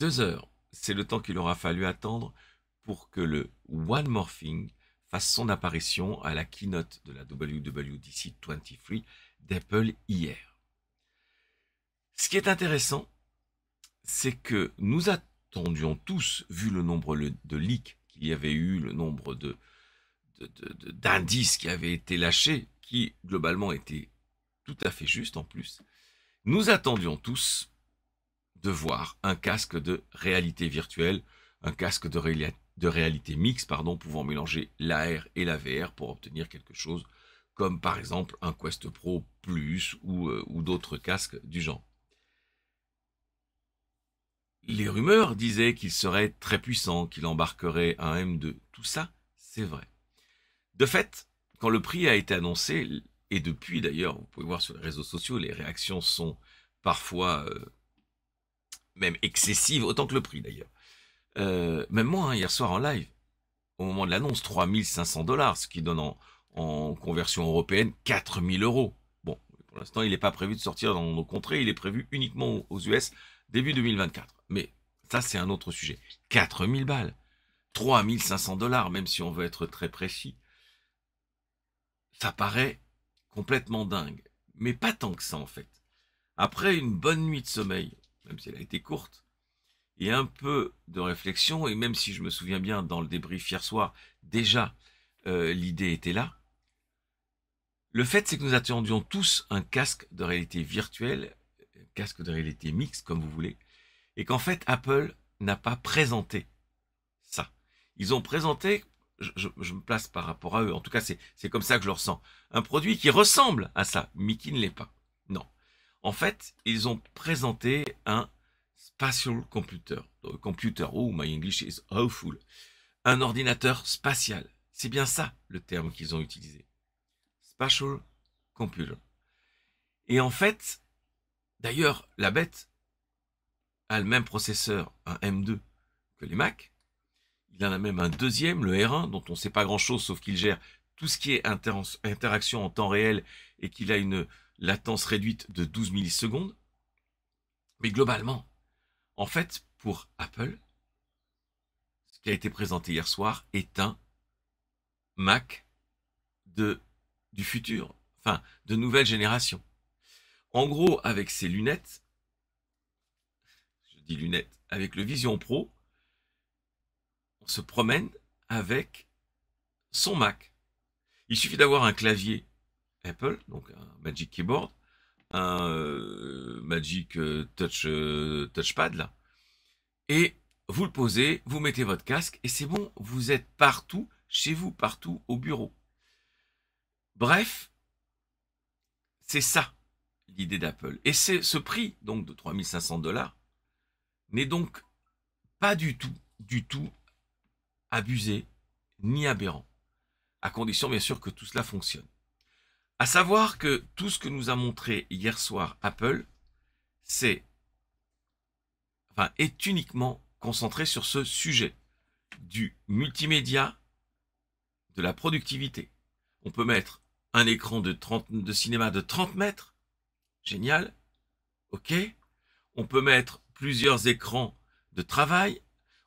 Deux heures, c'est le temps qu'il aura fallu attendre pour que le One Morphing fasse son apparition à la keynote de la WWDC 23 d'Apple hier. Ce qui est intéressant, c'est que nous attendions tous, vu le nombre de leaks qu'il y avait eu, le nombre d'indices qui avaient été lâchés, qui globalement étaient tout à fait justes en plus, nous attendions tous de voir un casque de réalité virtuelle, un casque de, réalité mixte, pardon, pouvant mélanger l'AR et la VR pour obtenir quelque chose comme par exemple un Quest Pro Plus euh, ou, d'autres casques du genre. Les rumeurs disaient qu'il serait très puissant, qu'il embarquerait un M2. Tout ça, c'est vrai. De fait, quand le prix a été annoncé, et depuis d'ailleurs, vous pouvez voir sur les réseaux sociaux, les réactions sont parfois euh, même excessive, autant que le prix d'ailleurs. Euh, même moi, hein, hier soir en live, au moment de l'annonce, 3500 dollars, ce qui donne en, en conversion européenne 4000 euros. Bon, pour l'instant, il n'est pas prévu de sortir dans nos contrées, il est prévu uniquement aux US début 2024. Mais ça, c'est un autre sujet. 4000 balles, 3500 dollars, même si on veut être très précis. Ça paraît complètement dingue, mais pas tant que ça en fait. Après une bonne nuit de sommeil, même si elle a été courte, et un peu de réflexion, et même si je me souviens bien dans le débrief hier soir, déjà euh, l'idée était là. Le fait, c'est que nous attendions tous un casque de réalité virtuelle, casque de réalité mixte, comme vous voulez, et qu'en fait, Apple n'a pas présenté ça. Ils ont présenté, je, me place par rapport à eux, en tout cas, c'est comme ça que je le ressens, un produit qui ressemble à ça, mais qui ne l'est pas. Non. En fait, ils ont présenté un spatial computer. Euh, computer, oh, my English is awful. Un ordinateur spatial. C'est bien ça le terme qu'ils ont utilisé. Spatial computer. Et en fait, d'ailleurs, la bête a le même processeur, un M2, que les Mac. Il en a même un deuxième, le R1, dont on ne sait pas grand-chose, sauf qu'il gère tout ce qui est interaction en temps réel et qu'il a une latence réduite de 12 millisecondes. Mais globalement, en fait, pour Apple, ce qui a été présenté hier soir est un Mac de, du futur, enfin, de nouvelle génération. En gros, avec ses lunettes, je dis lunettes, avec le Vision Pro, on se promène avec son Mac. Il suffit d'avoir un clavier Apple, donc un Magic Keyboard, un euh, Magic euh, Touch euh, Touchpad là, et vous le posez, vous mettez votre casque et c'est bon, vous êtes partout, chez vous, partout, au bureau. Bref, c'est ça l'idée d'Apple. Et c'est ce prix donc de 3500 dollars n'est donc pas du tout, du tout abusé ni aberrant, à condition bien sûr que tout cela fonctionne. À savoir que tout ce que nous a montré hier soir Apple, c'est enfin, est uniquement concentré sur ce sujet du multimédia, de la productivité. On peut mettre un écran de, de cinéma de 30 mètres, génial, ok. On peut mettre plusieurs écrans de travail,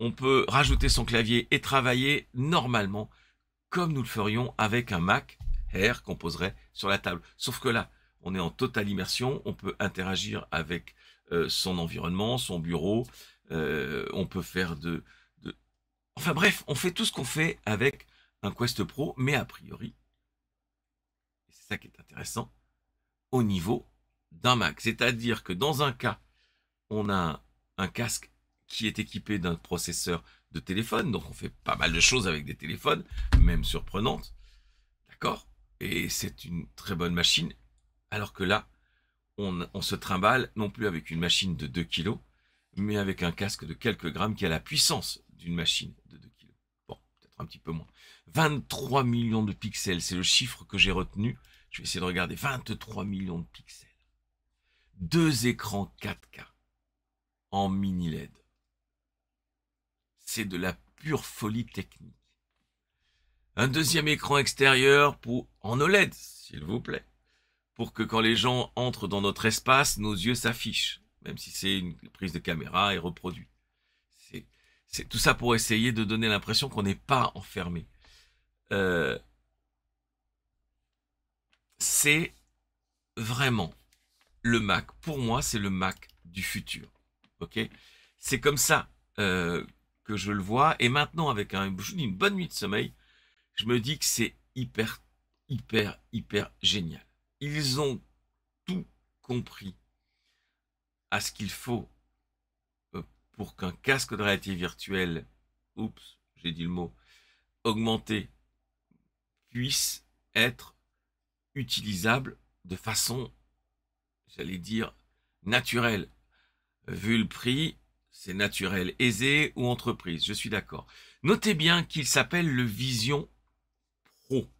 on peut rajouter son clavier et travailler normalement comme nous le ferions avec un Mac qu'on poserait sur la table. Sauf que là, on est en totale immersion, on peut interagir avec euh, son environnement, son bureau, euh, on peut faire de, Enfin bref, on fait tout ce qu'on fait avec un Quest Pro, mais a priori, c'est ça qui est intéressant, au niveau d'un Mac. C'est-à-dire que dans un cas, on a un, un casque qui est équipé d'un processeur de téléphone, donc on fait pas mal de choses avec des téléphones, même surprenantes, d'accord et c'est une très bonne machine. Alors que là, on, se trimballe non plus avec une machine de 2 kg, mais avec un casque de quelques grammes qui a la puissance d'une machine de 2 kg. Bon, peut-être un petit peu moins. 23 millions de pixels, c'est le chiffre que j'ai retenu. Je vais essayer de regarder. 23 millions de pixels. Deux écrans 4K en mini LED. C'est de la pure folie technique. Un deuxième écran extérieur pour, en OLED, s'il vous plaît, pour que quand les gens entrent dans notre espace, nos yeux s'affichent, même si c'est une prise de caméra et reproduit. C'est tout ça pour essayer de donner l'impression qu'on n'est pas enfermé. Euh, c'est vraiment le Mac. Pour moi, c'est le Mac du futur. Ok C'est comme ça euh, que je le vois. Et maintenant, avec un, une bonne nuit de sommeil, je me dis que c'est hyper, hyper, hyper génial. Ils ont tout compris à ce qu'il faut euh, pour qu'un casque de réalité virtuelle, oups, j'ai dit le mot, augmenté, puisse être utilisable de façon, j'allais dire, naturelle. Vu le prix, c'est naturel, aisé ou entreprise, je suis d'accord. Notez bien qu'il s'appelle le Vision pro.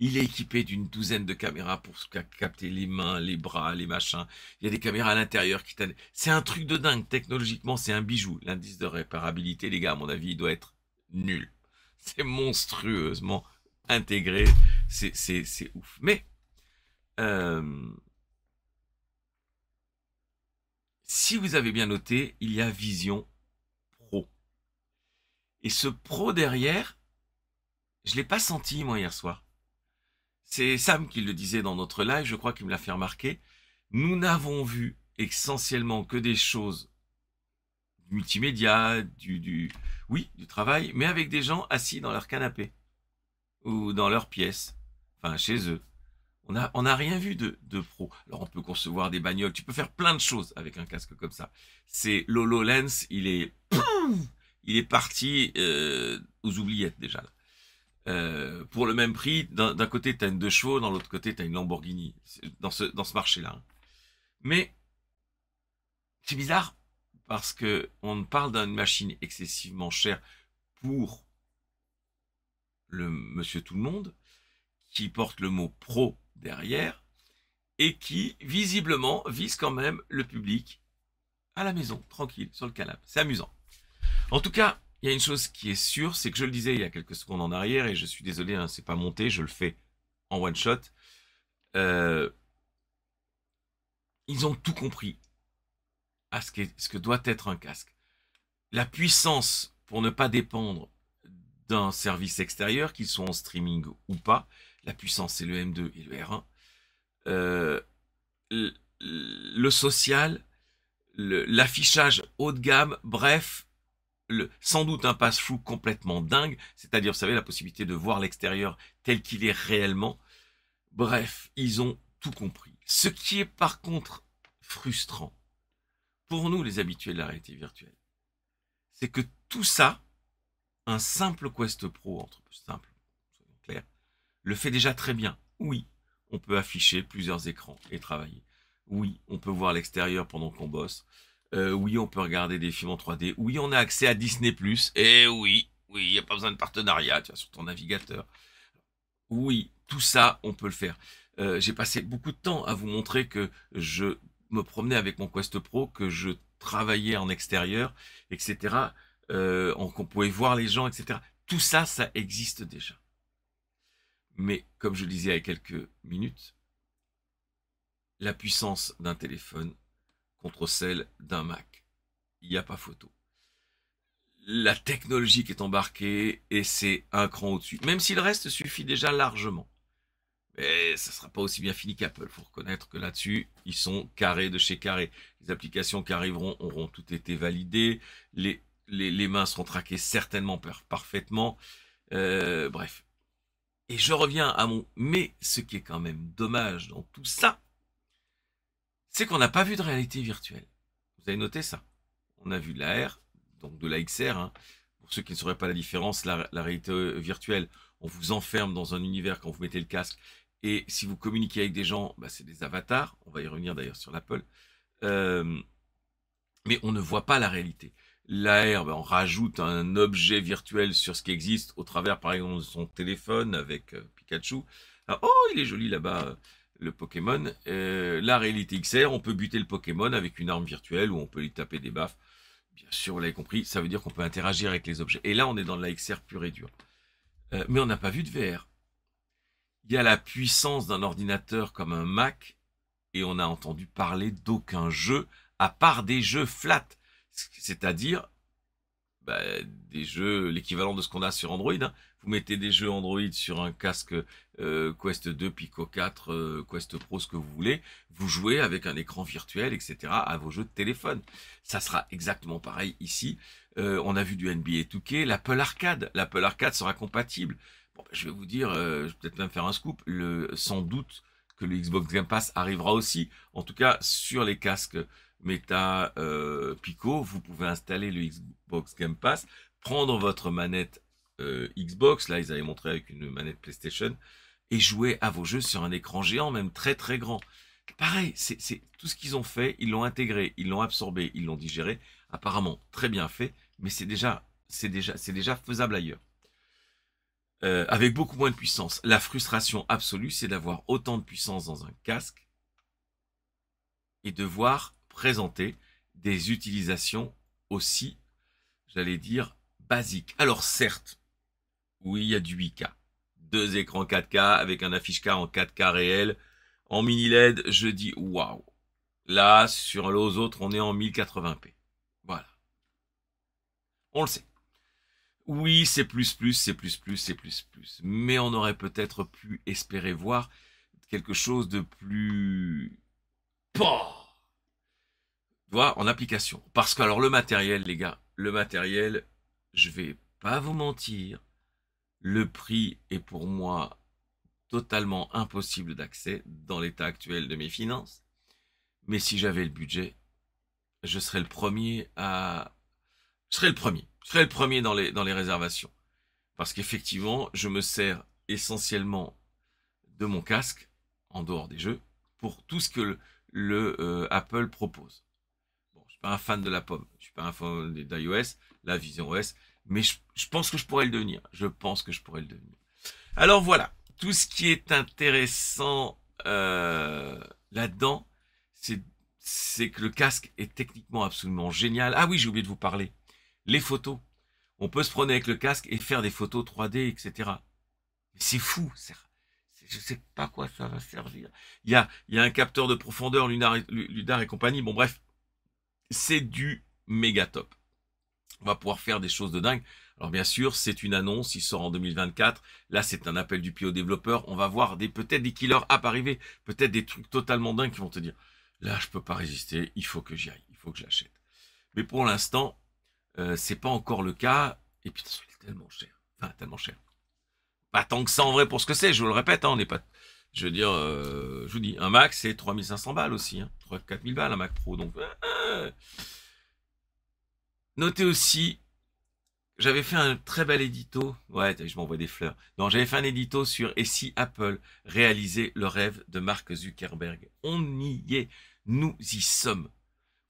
Il est équipé d'une douzaine de caméras pour capter les mains, les bras, les machins. Il y a des caméras à l'intérieur qui C'est un truc de dingue. Technologiquement, c'est un bijou. L'indice de réparabilité, les gars, à mon avis, il doit être nul. C'est monstrueusement intégré. C'est ouf. Mais, euh, si vous avez bien noté, il y a Vision Pro. Et ce Pro derrière, je l'ai pas senti, moi, hier soir. C'est Sam qui le disait dans notre live, je crois qu'il me l'a fait remarquer. Nous n'avons vu essentiellement que des choses multimédia, du, du, oui, du travail, mais avec des gens assis dans leur canapé ou dans leur pièce, enfin chez eux. On n'a on rien vu de, pro. Alors on peut concevoir des bagnoles, tu peux faire plein de choses avec un casque comme ça. C'est Lens, il est, il est parti euh, aux oubliettes déjà. Là. Euh, pour le même prix, d'un côté, tu as une deux chevaux, dans l'autre côté, tu as une Lamborghini, dans ce, marché-là. Mais c'est bizarre, parce que on parle d'une machine excessivement chère pour le monsieur tout le monde, qui porte le mot pro derrière, et qui, visiblement, vise quand même le public à la maison, tranquille, sur le canapé. C'est amusant. En tout cas, il y a une chose qui est sûre, c'est que je le disais il y a quelques secondes en arrière, et je suis désolé, hein, c'est pas monté, je le fais en one shot. Euh, ils ont tout compris à ce, que doit être un casque. La puissance pour ne pas dépendre d'un service extérieur, qu'il soit en streaming ou pas, la puissance c'est le M2 et le R1. Euh, le social, l'affichage haut de gamme, bref, sans doute un passe-fou complètement dingue, c'est-à-dire, vous savez, la possibilité de voir l'extérieur tel qu'il est réellement. Bref, ils ont tout compris. Ce qui est par contre frustrant pour nous, les habitués de la réalité virtuelle, c'est que tout ça, un simple Quest Pro, entre plus simple, soyons clairs, le fait déjà très bien. Oui, on peut afficher plusieurs écrans et travailler. Oui, on peut voir l'extérieur pendant qu'on bosse. Euh, oui, on peut regarder des films en 3D. Oui, on a accès à Disney+. Et eh oui, oui, il n'y a pas besoin de partenariat, tu sur ton navigateur. Oui, tout ça, on peut le faire. Euh, j'ai passé beaucoup de temps à vous montrer que je me promenais avec mon Quest Pro, que je travaillais en extérieur, etc. Euh, qu'on pouvait voir les gens, etc. Tout ça, ça existe déjà. Mais comme je le disais il y a quelques minutes, la puissance d'un téléphone contre celle d'un Mac. Il n'y a pas photo. La technologie qui est embarquée, et c'est un cran au-dessus. Même si le reste suffit déjà largement. Mais ça ne sera pas aussi bien fini qu'Apple. Il faut reconnaître que là-dessus, ils sont carrés de chez carré. Les applications qui arriveront auront toutes été validées. Les, les, mains seront traquées certainement parfaitement. Euh, bref. Et je reviens à mon... Mais ce qui est quand même dommage dans tout ça, c'est qu'on n'a pas vu de réalité virtuelle. Vous avez noté ça On a vu de donc de la XR. Hein. Pour ceux qui ne sauraient pas la différence, la, réalité euh, virtuelle, on vous enferme dans un univers quand vous mettez le casque. Et si vous communiquez avec des gens, bah, c'est des avatars. On va y revenir d'ailleurs sur l'Apple. Euh, mais on ne voit pas la réalité. L'AR, bah, on rajoute un objet virtuel sur ce qui existe au travers, par exemple, de son téléphone avec euh, Pikachu. Ah, oh, il est joli là-bas le Pokémon. Euh, la réalité XR, on peut buter le Pokémon avec une arme virtuelle ou on peut lui taper des baffes. Bien sûr, vous l'avez compris, ça veut dire qu'on peut interagir avec les objets. Et là, on est dans de la XR pure et dure. Euh, mais on n'a pas vu de VR. Il y a la puissance d'un ordinateur comme un Mac et on n'a entendu parler d'aucun jeu à part des jeux flat, c'est-à-dire bah, des jeux, l'équivalent de ce qu'on a sur Android. Hein. Vous mettez des jeux Android sur un casque euh, Quest 2, Pico 4, euh, Quest Pro, ce que vous voulez. Vous jouez avec un écran virtuel, etc. à vos jeux de téléphone. Ça sera exactement pareil ici. Euh, on a vu du NBA 2K, l'Apple Arcade. L'Apple Arcade sera compatible. Bah, je vais vous dire, je vais peut-être même faire un scoop, le, sans doute que le Xbox Game Pass arrivera aussi. En tout cas, sur les casques Meta, euh, Pico, vous pouvez installer le Xbox Game Pass, prendre votre manette euh, Xbox, là ils avaient montré avec une manette PlayStation, et jouer à vos jeux sur un écran géant, même très très grand. Pareil, c'est tout ce qu'ils ont fait, ils l'ont intégré, ils l'ont absorbé, ils l'ont digéré, apparemment très bien fait, mais c'est déjà, déjà, déjà faisable ailleurs. Euh, avec beaucoup moins de puissance. La frustration absolue, c'est d'avoir autant de puissance dans un casque et de voir présenter des utilisations aussi, j'allais dire, basiques. Alors certes, oui, il y a du 8K. Deux écrans 4K avec un affiche K en 4K réel. En mini LED, je dis waouh. Là, sur les autres, on est en 1080p. Voilà. On le sait. Oui, c'est plus, plus, c'est plus, plus, c'est plus, plus. Mais on aurait peut-être pu espérer voir quelque chose de plus en application. Parce que alors le matériel, les gars, le matériel, je vais pas vous mentir, le prix est pour moi totalement impossible d'accès dans l'état actuel de mes finances. Mais si j'avais le budget, je serais le premier à... Je serais le premier. Je serais le premier dans les, dans les réservations. Parce qu'effectivement, je me sers essentiellement de mon casque, en dehors des jeux, pour tout ce que le, euh, Apple propose pas un fan de la pomme. Je suis pas un fan d'iOS, la vision OS. Mais je, pense que je pourrais le devenir. Je pense que je pourrais le devenir. Alors voilà. Tout ce qui est intéressant euh, là-dedans, c'est que le casque est techniquement absolument génial. Ah oui, j'ai oublié de vous parler. Les photos. On peut se prendre avec le casque et faire des photos 3D, etc. C'est fou. je ne sais pas quoi ça va servir. Il y a, un capteur de profondeur, lunar et compagnie. Bon, bref, c'est du méga top. On va pouvoir faire des choses de dingue. Alors bien sûr, c'est une annonce, il sort en 2024. Là, c'est un appel du pied aux développeurs. On va voir des peut-être des killers app arriver, peut-être des trucs totalement dingues qui vont te dire là, je peux pas résister, il faut que j'y aille, il faut que j'achète, Mais pour l'instant, euh, c'est pas encore le cas. Et puis, est tellement cher, enfin tellement cher. Pas tant que ça en vrai pour ce que c'est. Je vous le répète, hein, on n'est pas je veux dire, euh, je vous dis, un Mac, c'est 3500 balles aussi. Hein, 3-4000 balles, un Mac Pro. Donc, hein, hein. notez aussi, j'avais fait un très bel édito. Ouais, je m'envoie des fleurs. Non, j'avais fait un édito sur Et si Apple réalisait le rêve de Mark Zuckerberg On y est. Nous y sommes.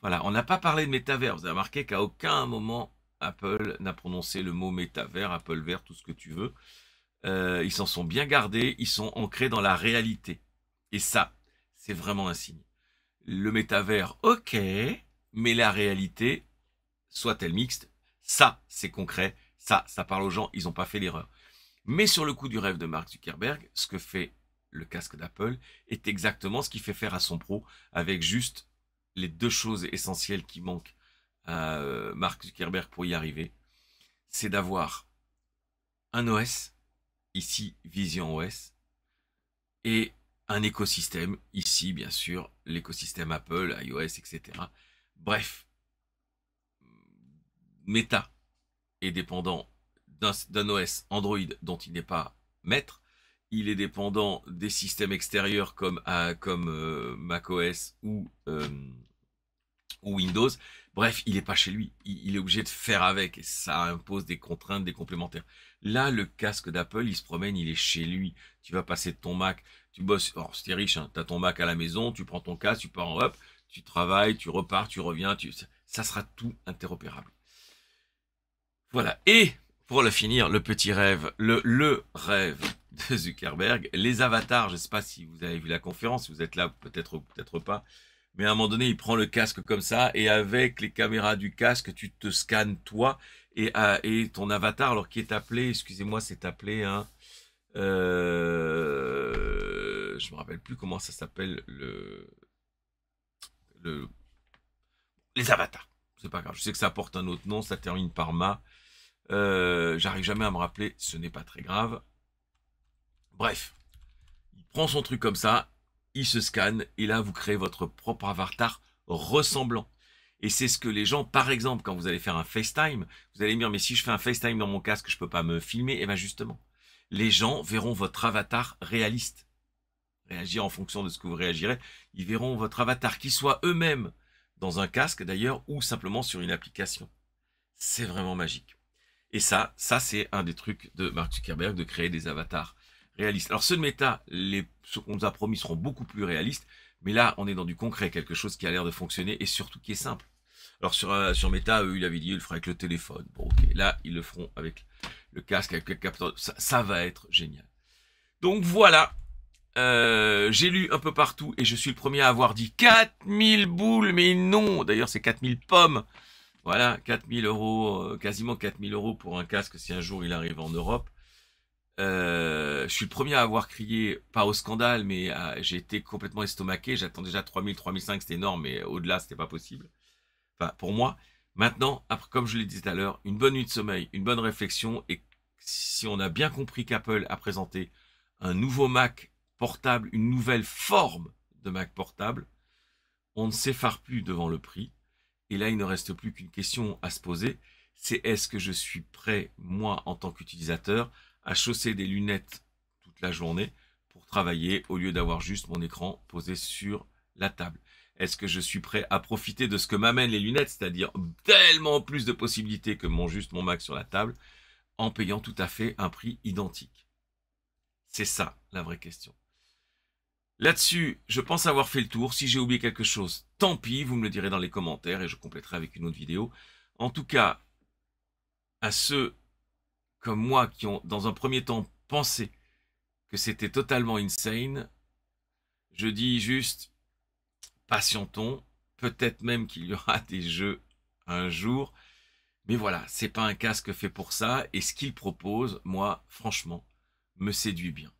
Voilà, on n'a pas parlé de métavers. Vous avez remarqué qu'à aucun moment Apple n'a prononcé le mot métavers, Apple vert, tout ce que tu veux. Euh, ils s'en sont bien gardés, ils sont ancrés dans la réalité. Et ça, c'est vraiment un signe. Le métavers, ok, mais la réalité, soit-elle mixte, ça, c'est concret, ça, ça parle aux gens, ils n'ont pas fait l'erreur. Mais sur le coup du rêve de Mark Zuckerberg, ce que fait le casque d'Apple est exactement ce qu'il fait faire à son pro avec juste les deux choses essentielles qui manquent à euh, Mark Zuckerberg pour y arriver. C'est d'avoir un OS ici Vision OS, et un écosystème, ici bien sûr l'écosystème Apple, iOS, etc. Bref, Meta est dépendant d'un OS Android dont il n'est pas maître, il est dépendant des systèmes extérieurs comme, à, euh, comme euh, macOS ou euh, ou Windows. Bref, il n'est pas chez lui. Il, est obligé de faire avec. Et ça impose des contraintes, des complémentaires. Là, le casque d'Apple, il se promène, il est chez lui. Tu vas passer de ton Mac, tu bosses. or oh, c'était riche, hein, tu as ton Mac à la maison, tu prends ton casque, tu pars en hop, tu travailles, tu repars, tu reviens. Tu... Ça sera tout interopérable. Voilà. Et pour le finir, le petit rêve, le, le rêve de Zuckerberg, les avatars. Je ne sais pas si vous avez vu la conférence, si vous êtes là, peut-être peut-être pas mais à un moment donné, il prend le casque comme ça, et avec les caméras du casque, tu te scannes toi et, euh, ton avatar, alors qui est appelé, excusez-moi, c'est appelé hein, euh, je me rappelle plus comment ça s'appelle le, les avatars. C'est pas grave. Je sais que ça porte un autre nom, ça termine par ma. Euh, j'arrive jamais à me rappeler. Ce n'est pas très grave. Bref, il prend son truc comme ça il se scanne et là vous créez votre propre avatar ressemblant. Et c'est ce que les gens, par exemple, quand vous allez faire un FaceTime, vous allez me dire, mais si je fais un FaceTime dans mon casque, je ne peux pas me filmer. Et eh bien justement, les gens verront votre avatar réaliste. Réagir en fonction de ce que vous réagirez. Ils verront votre avatar, qui soit eux-mêmes dans un casque d'ailleurs, ou simplement sur une application. C'est vraiment magique. Et ça, ça c'est un des trucs de Mark Zuckerberg, de créer des avatars. Alors, ceux de Meta, les, ceux qu'on nous a promis seront beaucoup plus réalistes, mais là, on est dans du concret, quelque chose qui a l'air de fonctionner et surtout qui est simple. Alors, sur, euh, sur Meta, eux, ils avaient dit, ils le feraient avec le téléphone. Bon, ok. Là, ils le feront avec le casque, avec le capteur. Ça, va être génial. Donc, voilà. Euh, j'ai lu un peu partout et je suis le premier à avoir dit 4000 boules, mais non D'ailleurs, c'est 4000 pommes. Voilà, 4000 euros, euh, quasiment 4000 euros pour un casque si un jour il arrive en Europe. Euh, je suis le premier à avoir crié, pas au scandale, mais ah, j'ai été complètement estomaqué. J'attends déjà 3000, 3005, c'était énorme, mais au-delà, c'était pas possible. Enfin, pour moi. Maintenant, après, comme je l'ai dit tout à l'heure, une bonne nuit de sommeil, une bonne réflexion, et si on a bien compris qu'Apple a présenté un nouveau Mac portable, une nouvelle forme de Mac portable, on ne s'effare plus devant le prix. Et là, il ne reste plus qu'une question à se poser, c'est est-ce que je suis prêt, moi, en tant qu'utilisateur, à chausser des lunettes toute la journée pour travailler au lieu d'avoir juste mon écran posé sur la table Est-ce que je suis prêt à profiter de ce que m'amènent les lunettes, c'est-à-dire tellement plus de possibilités que mon juste mon Mac sur la table, en payant tout à fait un prix identique C'est ça la vraie question. Là-dessus, je pense avoir fait le tour. Si j'ai oublié quelque chose, tant pis, vous me le direz dans les commentaires et je compléterai avec une autre vidéo. En tout cas, à ceux comme moi qui ont, dans un premier temps, pensé que c'était totalement insane, je dis juste, patientons, peut-être même qu'il y aura des jeux un jour, mais voilà, c'est pas un casque fait pour ça, et ce qu'il propose, moi, franchement, me séduit bien.